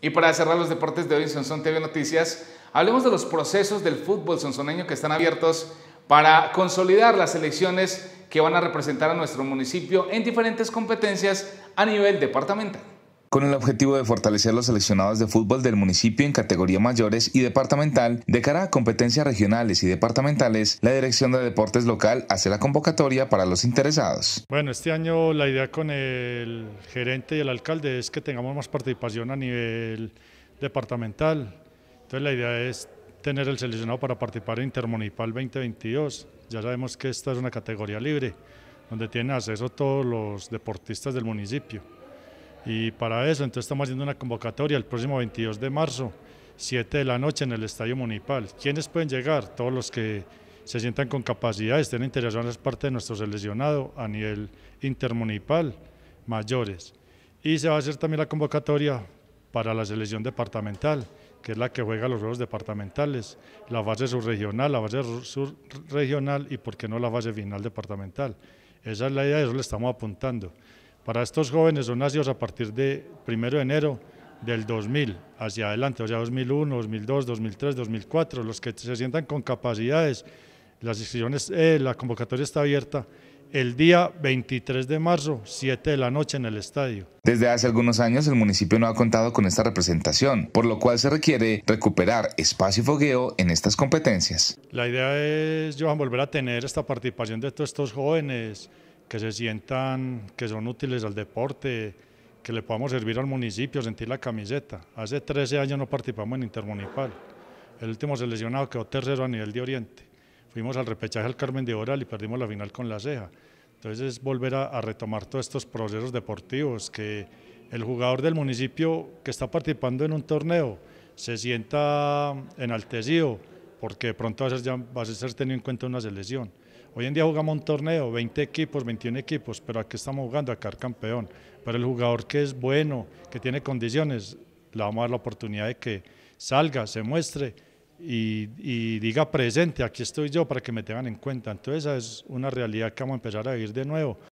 Y para cerrar los deportes de hoy en Sonson TV Noticias, hablemos de los procesos del fútbol sonsoneño que están abiertos para consolidar las elecciones que van a representar a nuestro municipio en diferentes competencias a nivel departamental con el objetivo de fortalecer los seleccionados de fútbol del municipio en categoría mayores y departamental de cara a competencias regionales y departamentales. La Dirección de Deportes local hace la convocatoria para los interesados. Bueno, este año la idea con el gerente y el alcalde es que tengamos más participación a nivel departamental. Entonces la idea es tener el seleccionado para participar en Intermunicipal 2022. Ya sabemos que esta es una categoría libre, donde tienen acceso todos los deportistas del municipio. Y para eso, entonces estamos haciendo una convocatoria el próximo 22 de marzo, 7 de la noche en el Estadio Municipal. ¿Quiénes pueden llegar? Todos los que se sientan con capacidad, estén interesados en ser parte de nuestro seleccionado a nivel intermunicipal, mayores. Y se va a hacer también la convocatoria para la selección departamental, que es la que juega los juegos departamentales, la fase subregional, la fase subregional y, por qué no, la fase final departamental. Esa es la idea, eso le estamos apuntando para estos jóvenes son nacidos a partir de 1 de enero del 2000 hacia adelante, o sea, 2001, 2002, 2003, 2004, los que se sientan con capacidades, las inscripciones, eh, la convocatoria está abierta el día 23 de marzo, 7 de la noche en el estadio. Desde hace algunos años el municipio no ha contado con esta representación, por lo cual se requiere recuperar espacio y fogueo en estas competencias. La idea es, Johan, volver a tener esta participación de todos estos jóvenes, que se sientan que son útiles al deporte, que le podamos servir al municipio, sentir la camiseta. Hace 13 años no participamos en Intermunicipal. El último seleccionado quedó tercero a nivel de Oriente. Fuimos al repechaje al Carmen de Oral y perdimos la final con la ceja. Entonces es volver a, retomar todos estos procesos deportivos, que el jugador del municipio que está participando en un torneo se sienta enaltecido, porque pronto va a ser, va a ser tenido en cuenta una selección. Hoy en día jugamos un torneo, 20 equipos, 21 equipos, pero aquí estamos jugando a campeón. Pero el jugador que es bueno, que tiene condiciones, le vamos a dar la oportunidad de que salga, se muestre y, y, diga presente, aquí estoy yo para que me tengan en cuenta. Entonces esa es una realidad que vamos a empezar a vivir de nuevo,